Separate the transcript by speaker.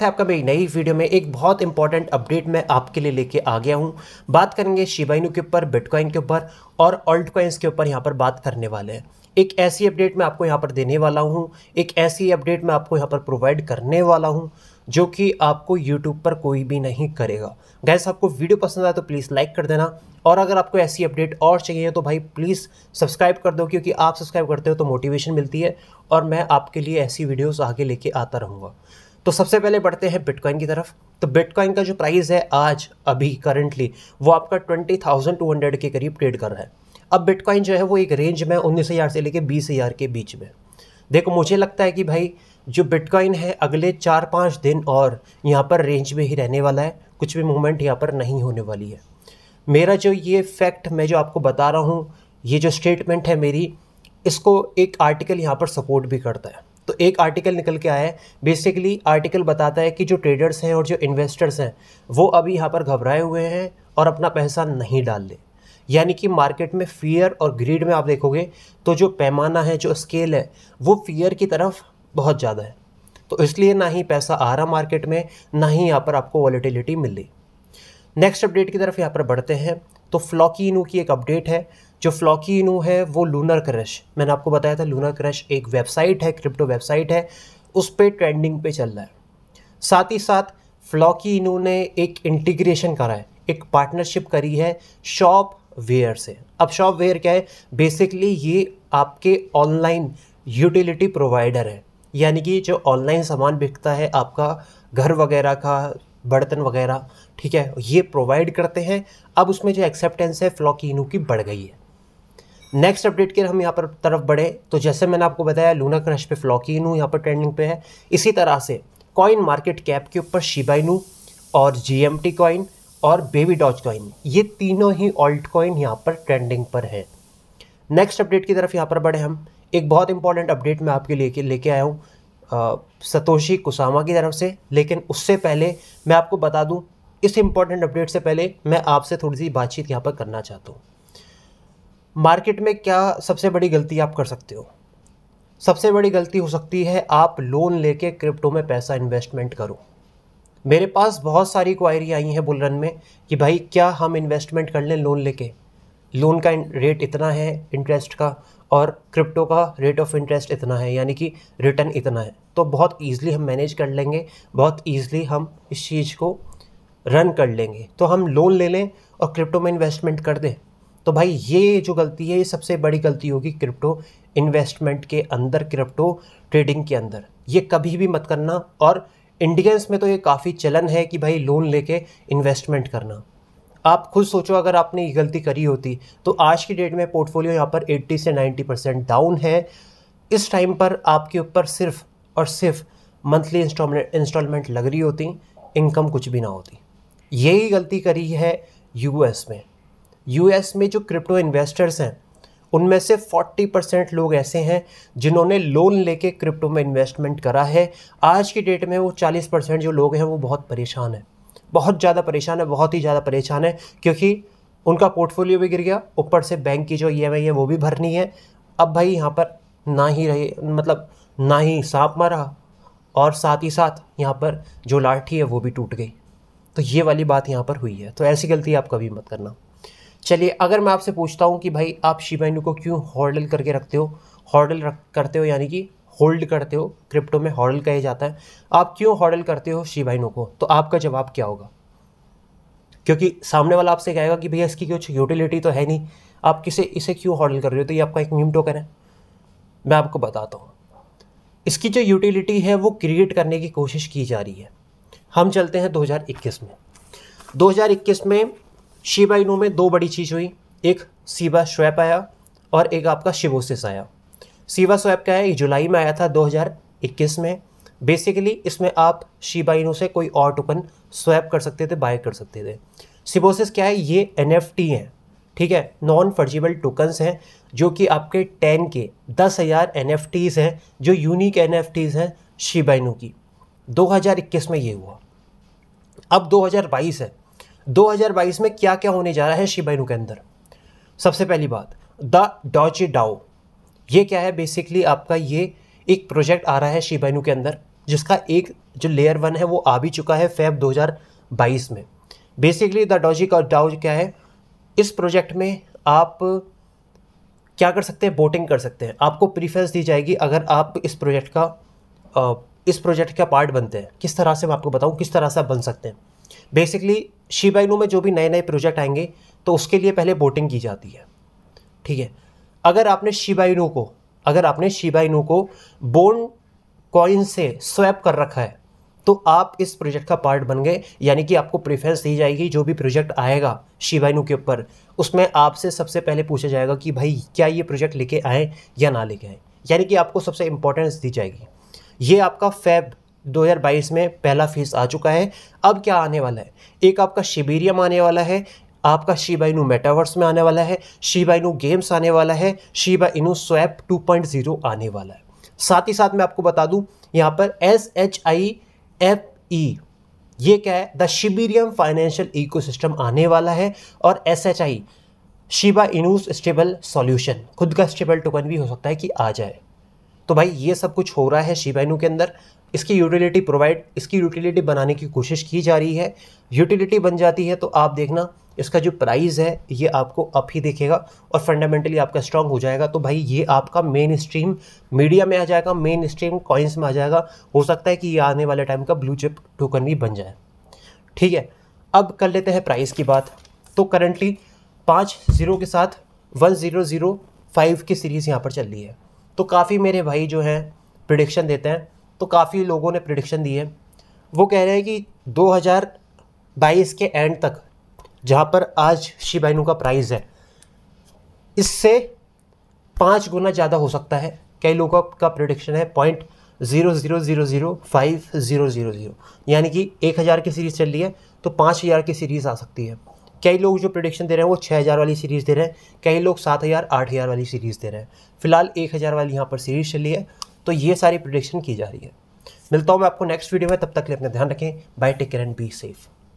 Speaker 1: स्वागत है आपका मेरी नई वीडियो में एक बहुत इंपॉर्टेंट अपडेट मैं आपके लिए लेके आ गया हूँ बात करेंगे शिबाइनू के ऊपर बिटकॉइन के ऊपर और ऑल्ट कॉइन्स के ऊपर यहाँ पर बात करने वाले हैं एक ऐसी अपडेट मैं आपको यहाँ पर देने वाला हूँ एक ऐसी अपडेट मैं आपको यहाँ पर प्रोवाइड करने वाला हूँ जो कि आपको यूट्यूब पर कोई भी नहीं करेगा गैस आपको वीडियो पसंद आए तो प्लीज़ लाइक कर देना और अगर आपको ऐसी अपडेट और चाहिए तो भाई प्लीज़ सब्सक्राइब कर दो क्योंकि आप सब्सक्राइब करते हो तो मोटिवेशन मिलती है और मैं आपके लिए ऐसी वीडियोज़ आगे लेके आता रहूँगा तो सबसे पहले बढ़ते हैं बिटकॉइन की तरफ तो बिटकॉइन का जो प्राइस है आज अभी करंटली वो आपका ट्वेंटी थाउजेंड टू हंड्रेड के करीब ट्रेड कर रहा है अब बिटकॉइन जो है वो एक रेंज में उन्नीस हज़ार से लेकर बीस हज़ार के बीच में देखो मुझे लगता है कि भाई जो बिटकॉइन है अगले चार पाँच दिन और यहाँ पर रेंज में ही रहने वाला है कुछ भी मूवमेंट यहाँ पर नहीं होने वाली है मेरा जो ये फैक्ट मैं जो आपको बता रहा हूँ ये जो स्टेटमेंट है मेरी इसको एक आर्टिकल यहाँ पर सपोर्ट भी करता है एक आर्टिकल निकल के आया है बेसिकली आर्टिकल बताता है कि जो ट्रेडर्स हैं और जो इन्वेस्टर्स हैं वो अभी यहाँ पर घबराए हुए हैं और अपना पैसा नहीं डाल ले यानी कि मार्केट में फियर और ग्रीड में आप देखोगे तो जो पैमाना है जो स्केल है वो फियर की तरफ बहुत ज़्यादा है तो इसलिए ना ही पैसा आ रहा मार्केट में ना ही यहाँ पर आपको वॉलीटिलिटी मिल रही नेक्स्ट अपडेट की तरफ यहाँ पर बढ़ते हैं तो फ्लॉकी इनू की एक अपडेट है जो फ्लॉकी इनू है वो लूनर क्रश मैंने आपको बताया था लूनर क्रश एक वेबसाइट है क्रिप्टो वेबसाइट है उस पर ट्रेंडिंग पे चल रहा है साथ ही साथ फ्लॉकी इनू ने एक इंटीग्रेशन करा है एक पार्टनरशिप करी है शॉप वेयर से अब शॉप वेयर क्या है बेसिकली ये आपके ऑनलाइन यूटिलिटी प्रोवाइडर है यानी कि जो ऑनलाइन सामान बिकता है आपका घर वगैरह का बर्तन वगैरह ठीक है ये प्रोवाइड करते हैं अब उसमें जो एक्सेप्टेंस है फ्लॉकिनू की बढ़ गई है नेक्स्ट अपडेट के हम यहाँ पर तरफ बढ़े तो जैसे मैंने आपको बताया लूना क्रश पे फ्लॉकिनू यहाँ पर ट्रेंडिंग पे है इसी तरह से कॉइन मार्केट कैप के ऊपर शिबाइनू और जी एम कॉइन और बेबी डॉच कॉइन ये तीनों ही ऑल्ट कॉइन यहाँ पर ट्रेंडिंग पर है नेक्स्ट अपडेट की तरफ यहाँ पर बढ़े हम एक बहुत इंपॉर्टेंट अपडेट मैं आपके लेके लेके आया हूँ सतोशी कुसामा की तरफ से लेकिन उससे पहले मैं आपको बता दूं इस इम्पॉर्टेंट अपडेट से पहले मैं आपसे थोड़ी सी बातचीत यहाँ पर करना चाहता हूँ मार्केट में क्या सबसे बड़ी गलती आप कर सकते हो सबसे बड़ी गलती हो सकती है आप लोन लेके क्रिप्टो में पैसा इन्वेस्टमेंट करो मेरे पास बहुत सारी क्वायरी आई हैं बुलरन में कि भाई क्या हम इन्वेस्टमेंट कर लें लोन लेके लोन का रेट इतना है इंटरेस्ट का और क्रिप्टो का रेट ऑफ इंटरेस्ट इतना है यानी कि रिटर्न इतना है तो बहुत ईजिली हम मैनेज कर लेंगे बहुत ईजिली हम इस चीज़ को रन कर लेंगे तो हम लोन ले लें और क्रिप्टो में इन्वेस्टमेंट कर दें तो भाई ये जो गलती है ये सबसे बड़ी गलती होगी क्रिप्टो इन्वेस्टमेंट के अंदर क्रिप्टो ट्रेडिंग के अंदर ये कभी भी मत करना और इंडियंस में तो ये काफ़ी चलन है कि भाई लोन लेके इन्वेस्टमेंट करना आप खुद सोचो अगर आपने ये गलती करी होती तो आज की डेट में पोर्टफोलियो यहाँ पर 80 से 90 परसेंट डाउन है इस टाइम पर आपके ऊपर सिर्फ और सिर्फ मंथली इंस्टॉलमेंट लग रही होती इनकम कुछ भी ना होती यही गलती करी है यूएस में यूएस में जो क्रिप्टो इन्वेस्टर्स हैं उनमें से 40 परसेंट लोग ऐसे हैं जिन्होंने लोन लेके क्रिप्टो में इन्वेस्टमेंट करा है आज की डेट में वो 40 परसेंट जो लोग हैं वो बहुत परेशान हैं बहुत ज़्यादा परेशान है बहुत ही ज़्यादा परेशान है क्योंकि उनका पोर्टफोलियो भी गिर गया ऊपर से बैंक की जो ई e है वो भी भरनी है अब भाई यहाँ पर ना ही रहे मतलब ना ही सांप मारा और साथ ही साथ यहाँ पर जो लाठी है वो भी टूट गई तो ये वाली बात यहाँ पर हुई है तो ऐसी गलती आप कभी मत करना चलिए अगर मैं आपसे पूछता हूँ कि भाई आप शिबाइनू को क्यों हॉर्डल करके रखते हो हॉर्डल रख करते हो यानी कि होल्ड करते हो क्रिप्टो में हॉडल कहे जाता है आप क्यों हॉडल करते हो शिबाइनो को तो आपका जवाब क्या होगा क्योंकि सामने वाला आपसे कहेगा कि भैया इसकी कुछ यूटिलिटी तो है नहीं आप किसे इसे क्यों हॉडल कर रहे हो तो ये आपका एक मीम टोकन है मैं आपको बताता हूँ इसकी जो यूटिलिटी है वो क्रिएट करने की कोशिश की जा रही है हम चलते हैं 2021 में 2021 में शिबाइनो में दो बड़ी चीज़ हुई एक सीबा श्वेप आया और एक आपका शिवोसिस आया सीवा स्वैप क्या है ये जुलाई में आया था 2021 में बेसिकली इसमें आप शिबा इनू से कोई और टोकन स्वैप कर सकते थे बाय कर सकते थे सिबोसिस क्या है ये एन हैं ठीक है नॉन फर्जिबल टोकन्स हैं जो कि आपके टेन के दस हज़ार एन हैं जो यूनिक एन हैं शिबा इनू की 2021 में ये हुआ अब 2022 है 2022 में क्या क्या होने जा रहा है शिबा इनू के अंदर सबसे पहली बात द डॉचे डाओ ये क्या है बेसिकली आपका ये एक प्रोजेक्ट आ रहा है शिबाइनू के अंदर जिसका एक जो लेयर वन है वो आ भी चुका है फेब 2022 में बेसिकली द डॉजिक और डाउज क्या है इस प्रोजेक्ट में आप क्या कर सकते हैं बोटिंग कर सकते हैं आपको प्रीफ्रेंस दी जाएगी अगर आप इस प्रोजेक्ट का इस प्रोजेक्ट का पार्ट बनते हैं किस तरह से मैं आपको बताऊँ किस तरह से आप बन सकते हैं बेसिकली शिबाइनू में जो भी नए नए प्रोजेक्ट आएंगे तो उसके लिए पहले बोटिंग की जाती है ठीक है अगर आपने शिबाइनो को अगर आपने शिबाइनो को बोन कॉइन से स्वैप कर रखा है तो आप इस प्रोजेक्ट का पार्ट बन गए यानी कि आपको प्रेफरेंस दी जाएगी जो भी प्रोजेक्ट आएगा शिवाइनू के ऊपर उसमें आपसे सबसे पहले पूछा जाएगा कि भाई क्या ये प्रोजेक्ट लेके आए या ना लेके आए यानी कि आपको सबसे इंपॉर्टेंस दी जाएगी ये आपका फैब 2022 में पहला फेज़ आ चुका है अब क्या आने वाला है एक आपका शिबेरियम आने वाला है आपका शीबा इनू मेटावर्स में आने वाला है शीबा इनू गेम्स आने वाला है शिबा इनू स्वैप 2.0 आने वाला है साथ ही साथ मैं आपको बता दूं यहाँ पर S H I F E ये क्या है द शिबीरियम फाइनेंशियल इकोसिस्टम आने वाला है और S H I Shiba Inus stable solution खुद का स्टेबल टोकन भी हो सकता है कि आ जाए तो भाई ये सब कुछ हो रहा है शिबाइनू के अंदर इसकी यूटिलिटी प्रोवाइड इसकी यूटिलिटी बनाने की कोशिश की जा रही है यूटिलिटी बन जाती है तो आप देखना इसका जो प्राइस है ये आपको अप ही देखेगा और फंडामेंटली आपका स्ट्रांग हो जाएगा तो भाई ये आपका मेन स्ट्रीम मीडिया में आ जाएगा मेन स्ट्रीम कॉइन्स में आ जाएगा हो सकता है कि ये आने वाले टाइम का ब्लू चिप टोकन भी बन जाए ठीक है अब कर लेते हैं प्राइस की बात तो करंटली पाँच ज़ीरो के साथ वन ज़ीरो ज़ीरो फाइव की सीरीज़ यहाँ पर चल रही है तो काफ़ी मेरे भाई जो हैं प्रडिक्शन देते हैं तो काफ़ी लोगों ने प्रडिक्शन दी है वो कह रहे हैं कि 2022 के एंड तक जहाँ पर आज शिबाइनू का प्राइस है इससे पाँच गुना ज़्यादा हो सकता है कई लोगों का प्रडिक्शन है point zero zero zero zero five zero zero zero यानी कि एक हज़ार की सीरीज़ चल रही है तो पाँच हज़ार की सीरीज़ आ सकती है कई लोग जो प्रोडिक्शन दे रहे हैं वो छः हज़ार वाली सीरीज़ दे रहे हैं कई लोग सात हज़ार आठ हज़ार वाली सीरीज़ दे रहे हैं फिलहाल एक हज़ार वाली यहाँ पर सीरीज़ चली है तो ये सारी प्रोडिक्शन की जा रही है मिलता हूँ मैं आपको नेक्स्ट वीडियो में तब तक के लिए अपना ध्यान रखें bye take care and be safe